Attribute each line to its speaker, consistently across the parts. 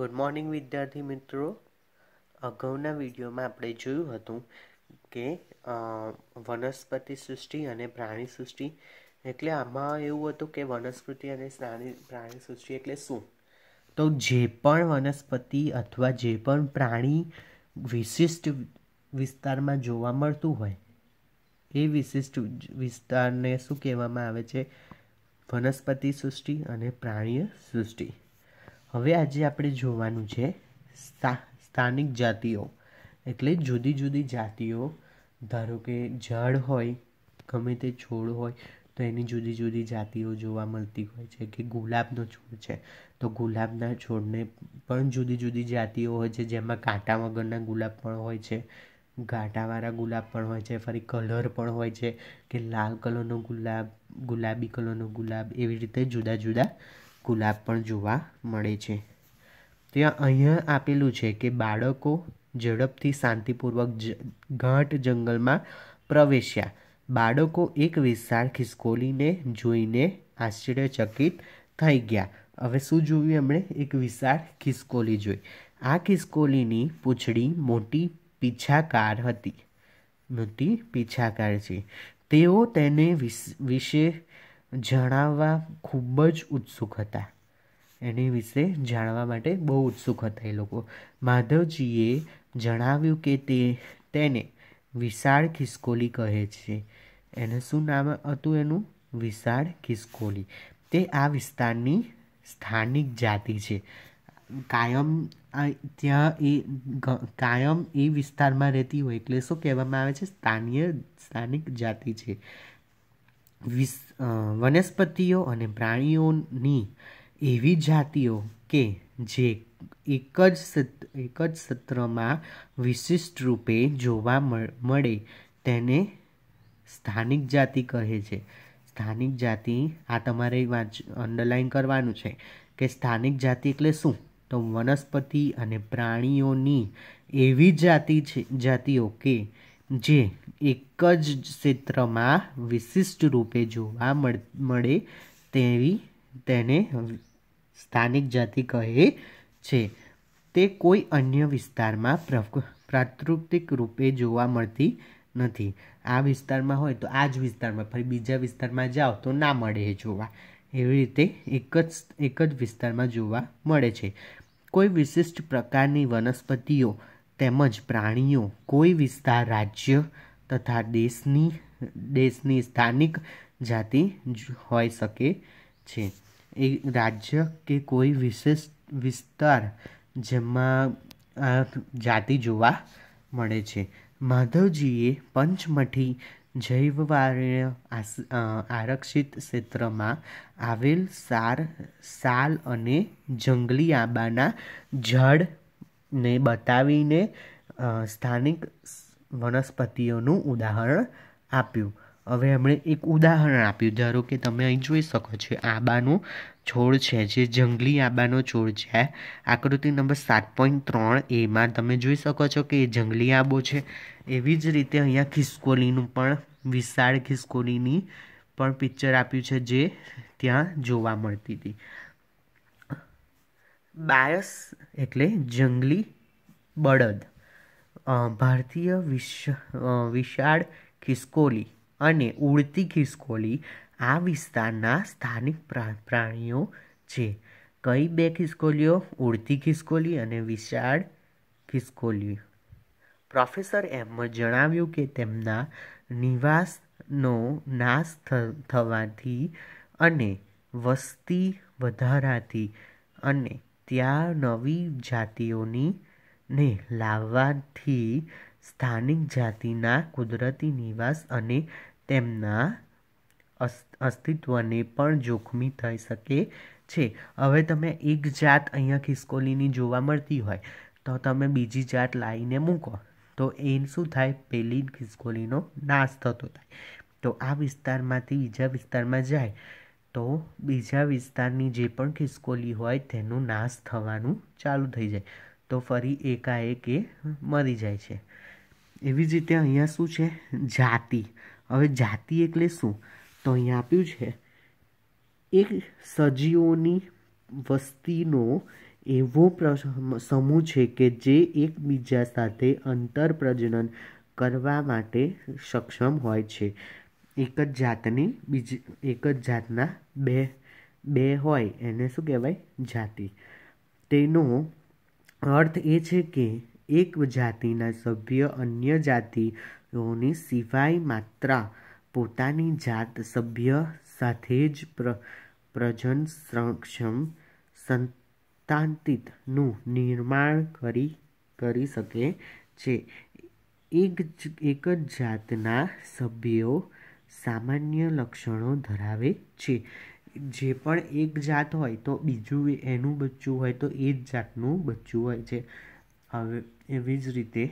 Speaker 1: good morning વિદ્યાર્થી મિત્રો અગાઉના વિડીયોમાં આપણે જોયું હતું કે વનસ્પતિ સૃષ્ટિ અને પ્રાણી સૃષ્ટિ એટલે આમાં એવું હતું કે વનસ્પતિ અને પ્રાણી પ્રાણી સૃષ્ટિ એટલે શું તો જે પણ વનસ્પતિ અથવા જે પણ પ્રાણી વિશિષ્ટ વિસ્તારમાં જોવા મળતું હોય એ વિશિષ્ટ વિસ્તારને શું કહેવામાં આવે છે વનસ્પતિ સૃષ્ટિ અને પ્રાણીય સૃષ્ટિ હવે આજે આપણે જોવાનું છે સ્થાનિક જાતિઓ એટલે જુદી જુદી જાતિઓ ધારો કે ઝાડ હોય ગમે તે છોડ હોય તો એની જુદી જુદી જાતિઓ જોવા મળતી હોય છે કે ગુલાબનો છોડ છે તો ગુલાબના છોડને પણ જુદી જુદી જાતિઓ હોય છે જેમાં કાંટા વગરના ગુલાબ પણ હોય છે ગાંટાવાળા ગુલાબ પણ હોય છે ફરી કલર પણ હોય છે કે લાલ કલરનો ગુલાબ ગુલાબી કલરનો ગુલાબ એવી રીતે જુદા જુદા ગુલાબ પણ જોવા મળે છે ત્યાં અહીંયા આપેલું છે કે બાળકો ઝડપથી શાંતિપૂર્વક ઘાટ જંગલમાં પ્રવેશ્યા બાળકો એક વિશાળ ખિસકોલીને જોઈને આશ્ચર્યચકિત થઈ ગયા હવે શું જોયું એમણે એક વિશાળ ખિસકોલી જોઈ આ ખિસકોલીની પૂંછડી મોટી પીછાકાર હતી મોટી પીછાકાર છે તેઓ તેને વિશે જણાવવા ખૂબ જ ઉત્સુક હતા એની વિશે જાણવા માટે બહુ ઉત્સુક હતા એ લોકો માધવજીએ જણાવ્યું કે તે તેને વિશાળ ખિસકોલી કહે છે એને શું નામ હતું એનું વિશાળ ખિસકોલી તે આ વિસ્તારની સ્થાનિક જાતિ છે કાયમ ત્યાં એ કાયમ એ વિસ્તારમાં રહેતી હોય એટલે શું કહેવામાં આવે છે સ્થાનીય સ્થાનિક જાતિ છે વિસ વનસ્પતિઓ અને પ્રાણીઓની એવી જાતિઓ કે જે એક જ સત્ર એક જ સત્રમાં વિશિષ્ટ રૂપે જોવા મળે તેને સ્થાનિક જાતિ કહે છે સ્થાનિક જાતિ આ તમારે વાંચ અંડરલાઈન કરવાનું છે કે સ્થાનિક જાતિ એટલે શું તો વનસ્પતિ અને પ્રાણીઓની એવી જાતિ છે જાતિઓ કે જે એક જ ક્ષેત્રમાં વિશિષ્ટ રૂપે જોવા મળે તેવી તેને સ્થાનિક જાતિ કહે છે તે કોઈ અન્ય વિસ્તારમાં પ્રાકૃતિક રૂપે જોવા મળતી નથી આ વિસ્તારમાં હોય તો આ જ વિસ્તારમાં ફરી બીજા વિસ્તારમાં જાઓ તો ના મળે એ જોવા એવી રીતે એક જ એક જ વિસ્તારમાં જોવા મળે છે કોઈ વિશિષ્ટ પ્રકારની વનસ્પતિઓ તેમજ પ્રાણીઓ કોઈ વિસ્તાર રાજ્ય તથા દેશની દેશની સ્થાનિક જાતિ હોઈ શકે છે એ રાજ્ય કે કોઈ વિશેષ વિસ્તાર જેમાં આ જાતિ જોવા મળે છે માધવજીએ પંચમઠી જૈવવાર્ય આરક્ષિત ક્ષેત્રમાં આવેલ સાર સાલ અને જંગલી આંબાના ઝાડ ને બતાવીને સ્થાનિક વનસ્પતિઓનું ઉદાહરણ આપ્યું હવે એમણે એક ઉદાહરણ આપ્યું ધારો કે તમે અહીં જોઈ શકો છો આંબાનો છોડ છે જે જંગલી આંબાનો છોડ છે આકૃતિ નંબર સાત પોઈન્ટ ત્રણ એમાં તમે જોઈ શકો છો કે એ જંગલી આંબો છે એવી જ રીતે અહીંયા ખિસકોલીનું પણ વિશાળ ખિસકોલીની પણ પિક્ચર આપ્યું છે જે ત્યાં જોવા મળતી હતી બાયસ એટલે જંગલી બળદ ભારતીય વિશ વિશાળ ખિસકોલી અને ઉડતી ખિસકોલી આ વિસ્તારના સ્થાનિક પ્રાણીઓ છે કઈ બે ખિસકોલીઓ ઉડતી ખિસકોલી અને વિશાળ ખિસકોલી પ્રોફેસર એમ જણાવ્યું કે તેમના નિવાસનો નાશ થવાથી અને વસ્તી વધારાથી અને ત્યાં નવી જાતિઓની ને લાવવાથી સ્થાનિક જાતિના કુદરતી નિવાસ અને તેમના અસ્તિત્વને પણ જોખમી થઈ શકે છે હવે તમે એક જાત અહીંયા ખિસકોલીની જોવા મળતી હોય તો તમે બીજી જાત લાવીને મૂકો તો એ શું થાય પેલી ખિસકોલીનો નાશ થતો થાય તો આ વિસ્તારમાંથી બીજા વિસ્તારમાં જાય તો બીજા વિસ્તારની જે પણ ખિસકોલી હોય તેનો નાશ થવાનું ચાલુ થઈ જાય તો ફરી એકાએક એ મરી જાય છે એવી જ રીતે અહીંયા શું છે જાતિ હવે જાતિ એટલે શું તો અહીંયા આપ્યું છે એક સજીવોની વસ્તીનો એવો સમૂહ છે કે જે એકબીજા સાથે અંતર પ્રજનન કરવા માટે સક્ષમ હોય છે એક જ જાતની બીજી એક જ જાતના બે બે હોય એને શું કહેવાય જાતિ તેનો અર્થ એ છે કે એક જાતિના સભ્ય અન્ય જાતિઓની સિવાય માત્ર પોતાની જાત સભ્ય સાથે જ પ્ર પ્રજન સક્ષમ સંતાંતિતનું નિર્માણ કરી કરી શકે છે એક જ એક જ જાતના સભ્યો સામાન્ય લક્ષણો ધરાવે છે જે પણ એક જાત હોય તો બીજું એનું બચ્ચું હોય તો એ જ જાતનું બચ્ચું હોય છે હવે એવી જ રીતે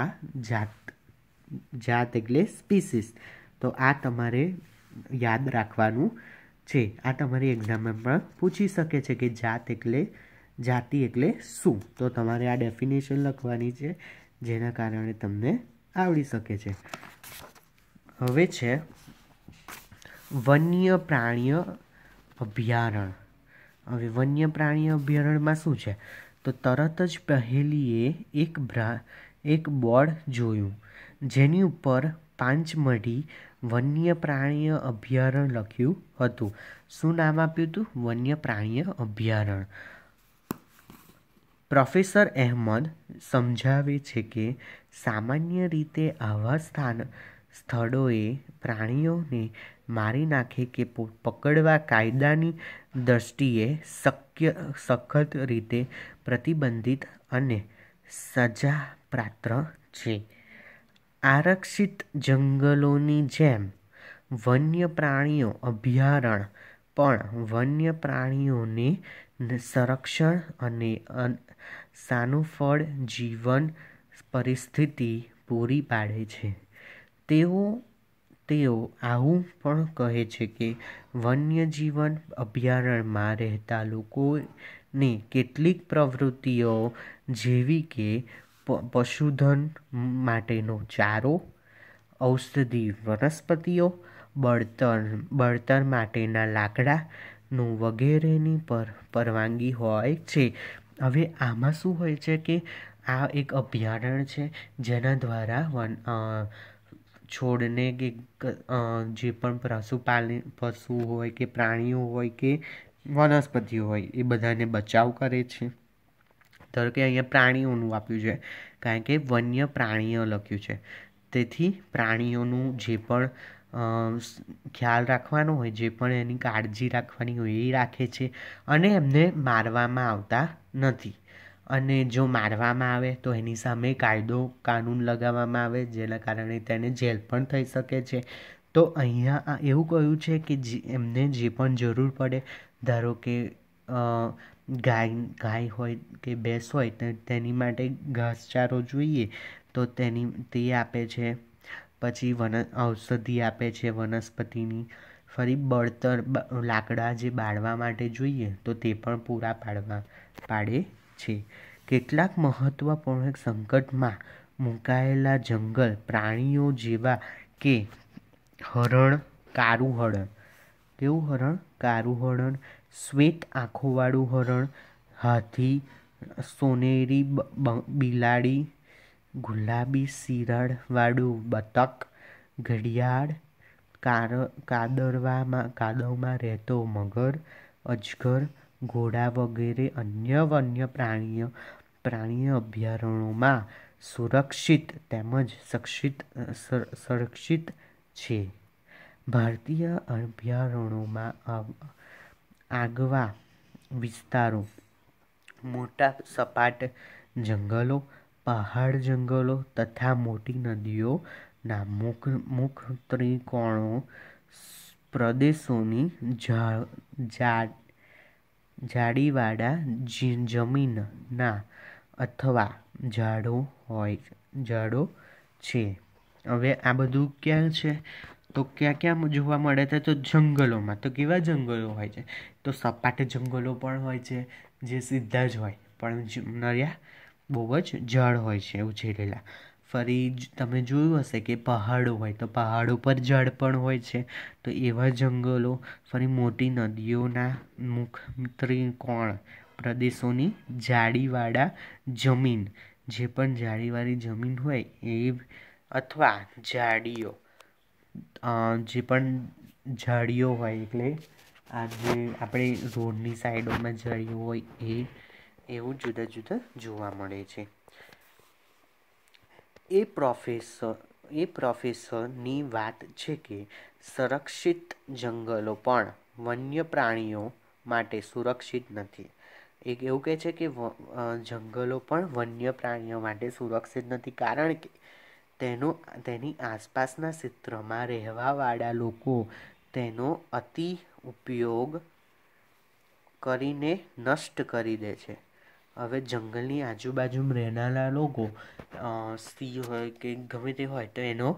Speaker 1: આ જાત જાત એટલે સ્પીસીસ તો આ તમારે યાદ રાખવાનું છે આ તમારી એક્ઝામમાં પણ પૂછી શકે છે કે જાત એટલે જાતિ એટલે શું તો તમારે આ ડેફિનેશન લખવાની છે જેના કારણે તમને આવડી શકે છે હવે છે વન્ય પ્રાણીય અભયારણ્ય હવે વન્ય પ્રાણી અભયારણ્યમાં શું છે તો તરત જ પહેલીએ એક ભ્રા એક બોર્ડ જોયું જેની ઉપર પાંચમઢી વન્ય પ્રાણીય અભયારણ્ય લખ્યું હતું શું નામ આપ્યું હતું વન્ય પ્રાણીય અભયારણ્ય પ્રોફેસર અહેમદ સમજાવે છે કે સામાન્ય રીતે આવા સ્થાન સ્થળોએ પ્રાણીઓને મારી નાખે કે પકડવા કાયદાની દૃષ્ટિએ શક્ય સખત રીતે પ્રતિબંધિત અને સજાપાત્ર છે આરક્ષિત જંગલોની જેમ વન્ય પ્રાણીઓ અભયારણ્ય પણ વન્ય પ્રાણીઓને સંરક્ષણ અને સાનુફળ જીવન પરિસ્થિતિ પૂરી પાડે છે તેઓ તેઓ આવું પણ કહે છે કે વન્યજીવન અભયારણ્યમાં રહેતા લોકોને કેટલીક પ્રવૃત્તિઓ જેવી કે પશુધન માટેનો ચારો ઔષધિ વનસ્પતિઓ બળતણ બળતણ માટેના લાકડાનું વગેરેની પર પરવાનગી હોય છે હવે આમાં શું હોય છે કે આ એક અભયારણ્ય છે જેના દ્વારા વન છોડને કે જે પણ પશુપાલન પશુ હોય કે પ્રાણીઓ હોય કે વનસ્પતિઓ હોય એ બધાને બચાવ કરે છે ધારો કે અહીંયા પ્રાણીઓનું આપ્યું છે કારણ કે વન્ય પ્રાણીઓ લખ્યું છે તેથી પ્રાણીઓનું જે પણ ખ્યાલ રાખવાનો હોય જે પણ એની કાળજી રાખવાની હોય એ રાખે છે અને એમને મારવામાં આવતા નથી અને જો મારવામાં આવે તો એની સામે કાયદો કાનૂન લગાવવામાં આવે જેના કારણે તેને જેલ પણ થઈ શકે છે તો અહીંયા એવું કહ્યું છે કે એમને જે પણ જરૂર પડે ધારો કે ગાય ગાય હોય કે ભેંસ હોય તેની માટે ઘાસચારો જોઈએ તો તેની તે આપે છે પછી વન ઔષધિ આપે છે વનસ્પતિની ફરી બળતર લાકડા જે બાળવા માટે જોઈએ તો તે પણ પૂરા પાડવા પાડે છે કેટલાક મહત્વપૂર્ણ સંકટમાં મુકાયેલા જંગલ પ્રાણીઓ જેવા કે હરણ કાળું હરણ કેવું હરણ કાળું હરણ શ્વેત આંખોવાળું હરણ હાથી સોનેરી બિલાડી ગુલાબી શિરાળવાળું બતક ઘડિયાળ કાર કાદરવામાં કાદવમાં રહેતો મગર અજગર ઘોડા વગેરે અન્ય વન્ય પ્રાણીઓ પ્રાણીય અભયારણ્યોમાં સુરક્ષિત તેમજ સક્ષિત સંરક્ષિત છે ભારતીય અભયારણ્યોમાં આગવા વિસ્તારો મોટા સપાટ જંગલો પહાડ જંગલો તથા મોટી નદીઓના મુખ મુખ ત્રિકોણો પ્રદેશોની ઝાડ જાળીવાળા જમીનના અથવા ઝાડો હોય ઝાડો છે હવે આ બધું ક્યાં છે તો ક્યાં ક્યાં જોવા મળે છે તો જંગલોમાં તો કેવા જંગલો હોય છે તો સપાટ જંગલો પણ હોય છે જે સીધા જ હોય પણ નરિયા બહુ જ જળ હોય છે ઉછેરેલા ફરી તમે જોયું હશે કે પહાડો હોય તો પહાડો પર ઝાડ પણ હોય છે તો એવા જંગલો ફરી મોટી નદીઓના મુખ ત્રિકોણ પ્રદેશોની જાળીવાળા જમીન જે પણ જાળીવાળી જમીન હોય એ અથવા જાડીઓ જે પણ જાળીઓ હોય એટલે આ જે આપણે રોડની સાઈડોમાં જાળીઓ હોય એ એવું જુદા જુદા જોવા મળે છે એ પ્રોફેસર એ પ્રોફેસરની વાત છે કે સંરક્ષિત જંગલો પણ વન્ય પ્રાણીઓ માટે સુરક્ષિત નથી એક એવું કહે છે કે જંગલો પણ વન્ય પ્રાણીઓ માટે સુરક્ષિત નથી કારણ કે તેનો તેની આસપાસના ક્ષેત્રમાં રહેવાવાળા લોકો તેનો અતિ ઉપયોગ કરીને નષ્ટ કરી દે છે હવે જંગલની આજુબાજુમાં રહેનારા લોકો સ્ત્રી હોય કે ગમે તે હોય તો એનો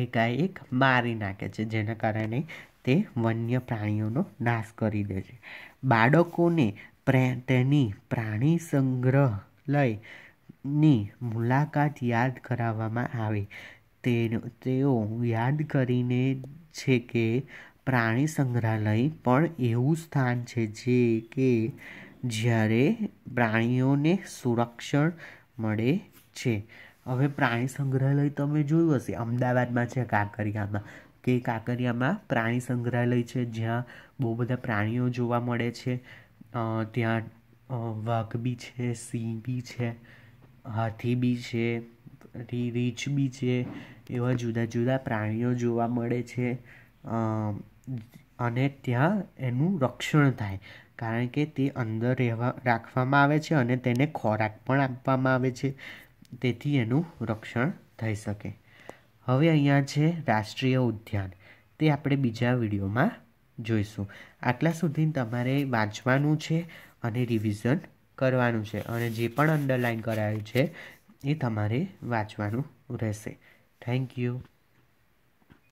Speaker 1: એકાએક મારી નાખે છે જેના કારણે તે વન્ય પ્રાણીઓનો નાશ કરી દે છે બાળકોને તેની પ્રાણી સંગ્રહાલયની મુલાકાત યાદ કરાવવામાં આવે તે તેઓ યાદ કરીને છે કે પ્રાણી સંગ્રહાલય પણ એવું સ્થાન છે જે કે જ્યારે પ્રાણીઓને સુરક્ષણ મળે છે હવે પ્રાણી સંગ્રહાલય તમે જોયું હશે અમદાવાદમાં છે કાંકરિયામાં કે કાંકરિયામાં પ્રાણી સંગ્રહાલય છે જ્યાં બહુ બધા પ્રાણીઓ જોવા મળે છે ત્યાં વાઘ બી છે સિંહ બી છે હાથી બી છે રીંછ બી છે એવા જુદા જુદા પ્રાણીઓ જોવા મળે છે અને ત્યાં એનું રક્ષણ થાય કારણ કે તે અંદર રહેવા રાખવામાં આવે છે અને તેને ખોરાક પણ આપવામાં આવે છે તેથી એનું રક્ષણ થઈ શકે હવે અહીંયા છે રાષ્ટ્રીય ઉદ્યાન તે આપણે બીજા વિડીયોમાં જોઈશું આટલા સુધી તમારે વાંચવાનું છે અને રિવિઝન કરવાનું છે અને જે પણ અંડરલાઇન કરાયું છે એ તમારે વાંચવાનું રહેશે થેન્ક યુ